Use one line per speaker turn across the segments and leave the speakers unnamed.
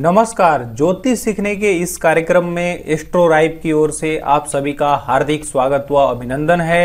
नमस्कार ज्योतिष सीखने के इस कार्यक्रम में एस्ट्रो राइव की ओर से आप सभी का हार्दिक स्वागत व अभिनंदन है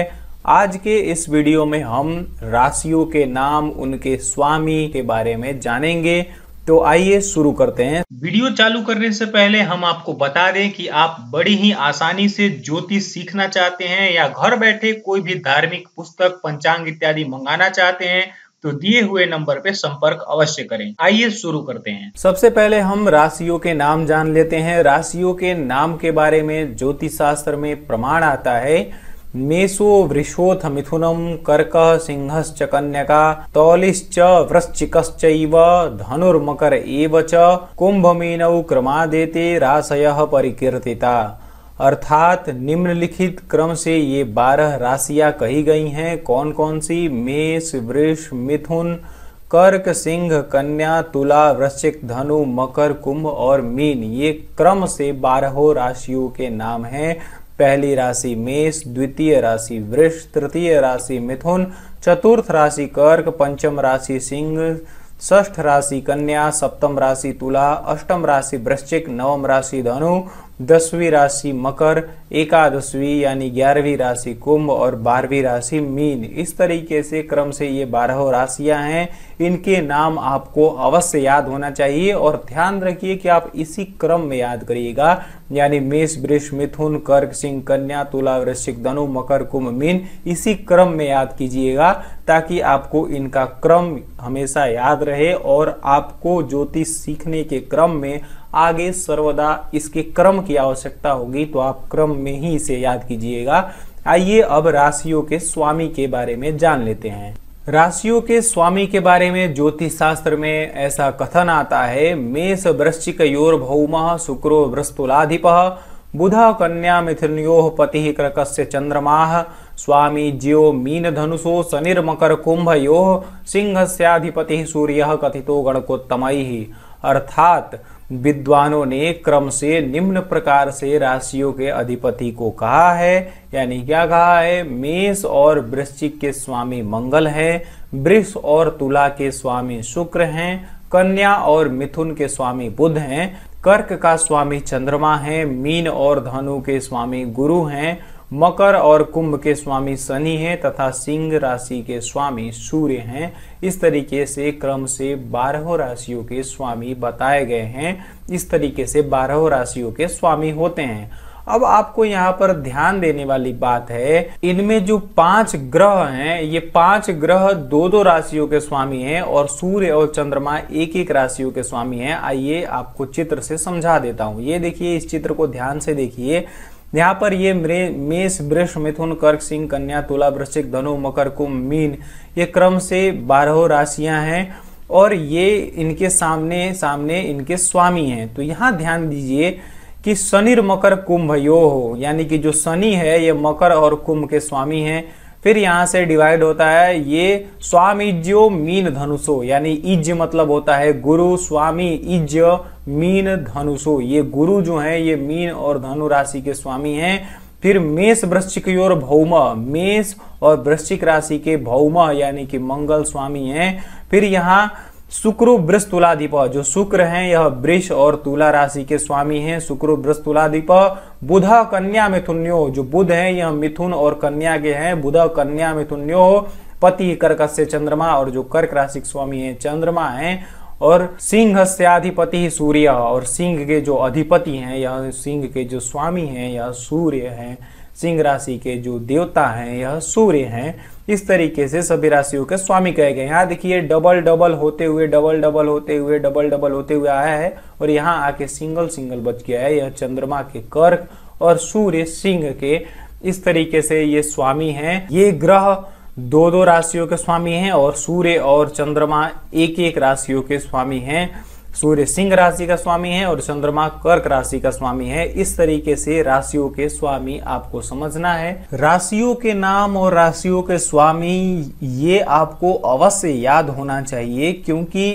आज के इस वीडियो में हम राशियों के नाम उनके स्वामी के बारे में जानेंगे तो आइए शुरू करते हैं वीडियो चालू करने से पहले हम आपको बता दें कि आप बड़ी ही आसानी से ज्योतिष सीखना चाहते हैं या घर बैठे कोई भी धार्मिक पुस्तक पंचांग इत्यादि मंगाना चाहते हैं तो दिए हुए नंबर पे संपर्क अवश्य करें आइए शुरू करते हैं सबसे पहले हम राशियों के नाम जान लेते हैं राशियों के नाम के बारे में ज्योतिष शास्त्र में प्रमाण आता है मेषो वृषोथ मिथुनम कर्क सिंहश्च कन्या तौलिश्च वृश्चिक धनुर्मकर एव च कुंभ मेनौ क्रमादेते राशय परिकीर्तिता अर्थात निम्नलिखित क्रम से ये बारह राशियां कही गई हैं कौन कौन सी मेष वृष मिथुन कर्क सिंह कन्या तुला वृश्चिक धनु मकर कुंभ और मीन ये क्रम से बारहों राशियों के नाम हैं पहली राशि मेष द्वितीय राशि वृष तृतीय राशि मिथुन चतुर्थ राशि कर्क पंचम राशि सिंह ष्ठ राशि कन्या सप्तम राशि तुला अष्टम राशि वृश्चिक नवम राशि धनु दसवीं राशि मकर एकादशवीं यानी ग्यारहवीं राशि कुंभ और बारहवीं राशि मीन इस तरीके से क्रम से ये बारह राशियां हैं इनके नाम आपको अवश्य याद होना चाहिए और ध्यान रखिए कि आप इसी क्रम में याद करिएगा यानी मेष वृक्ष मिथुन कर्क सिंह कन्या तुला वृश्चिक धनु मकर कुंभ मीन इसी क्रम में याद कीजिएगा ताकि आपको इनका क्रम हमेशा याद रहे और आपको ज्योतिष सीखने के क्रम में आगे सर्वदा इसके क्रम की आवश्यकता होगी तो आप क्रम में ही इसे याद कीजिएगा आइए अब राशियों के स्वामी के बारे में जान लेते हैं राशियों के स्वामी के बारे में ज्योतिष शास्त्र में ऐसा कथन आता है मेष वृश्चिक भौम शुक्रो वृस्तुलाधिप बुध कन्या मिथुनो पति क्रकश चंद्रमा स्वामी ज्यो मीन धनुषो शनिर्मकर कुंभ यो सिंह सूर्य कथितो गणकोत्तम अर्थात विद्वानों ने क्रम से निम्न प्रकार से राशियों के अधिपति को कहा है यानी क्या कहा है मेष और वृश्चिक के स्वामी मंगल हैं वृक्ष और तुला के स्वामी शुक्र हैं कन्या और मिथुन के स्वामी बुध हैं कर्क का स्वामी चंद्रमा है मीन और धनु के स्वामी गुरु हैं मकर और कुंभ के स्वामी शनि हैं तथा सिंह राशि के स्वामी सूर्य हैं इस तरीके से क्रम से बारह राशियों के स्वामी बताए गए हैं इस तरीके से बारह राशियों के स्वामी होते हैं अब आपको यहाँ पर ध्यान देने वाली बात है इनमें जो पांच ग्रह हैं ये पांच ग्रह दो दो राशियों के स्वामी हैं और सूर्य और चंद्रमा एक एक राशियों के स्वामी हैं आइए आपको चित्र से समझा देता हूँ ये देखिए इस चित्र को ध्यान से देखिए यहाँ पर ये मेष वृष मिथुन कर्क सिंह कन्या तुला वृश्चिक धनु मकर कुंभ मीन ये क्रम से बारह राशियां हैं और ये इनके सामने सामने इनके स्वामी हैं तो यहाँ ध्यान दीजिए कि शनि मकर कुंभ यो हो यानी कि जो शनि है ये मकर और कुंभ के स्वामी हैं फिर यहां से डिवाइड होता है ये स्वामीज्यो मीन धनुषो यानी इज मतलब होता है गुरु स्वामी इज मीन धनुषो ये गुरु जो है ये मीन और धनु राशि के स्वामी हैं फिर मेष वृश्चिक और भौम मेष और वृश्चिक राशि के भौम यानी कि मंगल स्वामी हैं फिर यहाँ शुक्र वृष तुलाधिप जो शुक्र हैं यह वृष और तुला राशि के स्वामी हैं शुक्र वृष तुलाधिप बुध कन्या मिथुन्यो जो बुध हैं यह मिथुन और कन्या के हैं बुध कन्या मिथुन्यो पति कर्क से चंद्रमा और जो कर्क राशि के स्वामी हैं चंद्रमा हैं और सिंह से अधिपति सूर्य और सिंह के जो अधिपति हैं यह सिंह के जो स्वामी हैं यह सूर्य हैं सिंह राशि के जो देवता हैं यह सूर्य हैं इस तरीके से सभी राशियों के स्वामी कहे गए यहाँ देखिए डबल डबल होते हुए डबल डबल होते हुए डबल डबल होते हुए आया है और यहाँ आके सिंगल सिंगल बच गया है यह चंद्रमा के कर्क और सूर्य सिंह के इस तरीके से ये स्वामी हैं ये ग्रह दो दो राशियों के स्वामी हैं और सूर्य और चंद्रमा एक एक राशियों के स्वामी हैं सूर्य सिंह राशि का स्वामी है और चंद्रमा कर्क राशि का स्वामी है इस तरीके से राशियों के स्वामी आपको समझना है राशियों के नाम और राशियों के स्वामी ये आपको अवश्य याद होना चाहिए क्योंकि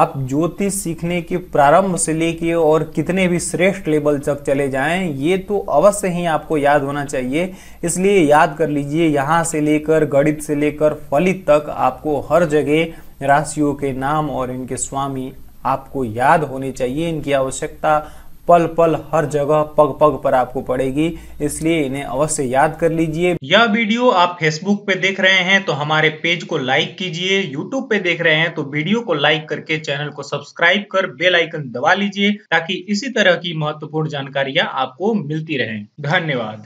आप ज्योतिष सीखने के प्रारंभ से लेके और कितने भी श्रेष्ठ लेवल तक चले जाएं ये तो अवश्य ही आपको याद होना चाहिए इसलिए याद कर लीजिए यहाँ से लेकर गणित से लेकर फलित तक आपको हर जगह राशियों के नाम और इनके स्वामी आपको याद होनी चाहिए इनकी आवश्यकता पल पल हर जगह पग पग पर आपको पड़ेगी इसलिए इन्हें अवश्य याद कर लीजिए यह वीडियो आप फेसबुक पे देख रहे हैं तो हमारे पेज को लाइक कीजिए यूट्यूब पे देख रहे हैं तो वीडियो को लाइक करके चैनल को सब्सक्राइब कर बेल आइकन दबा लीजिए ताकि इसी तरह की महत्वपूर्ण जानकारियां आपको मिलती रहे धन्यवाद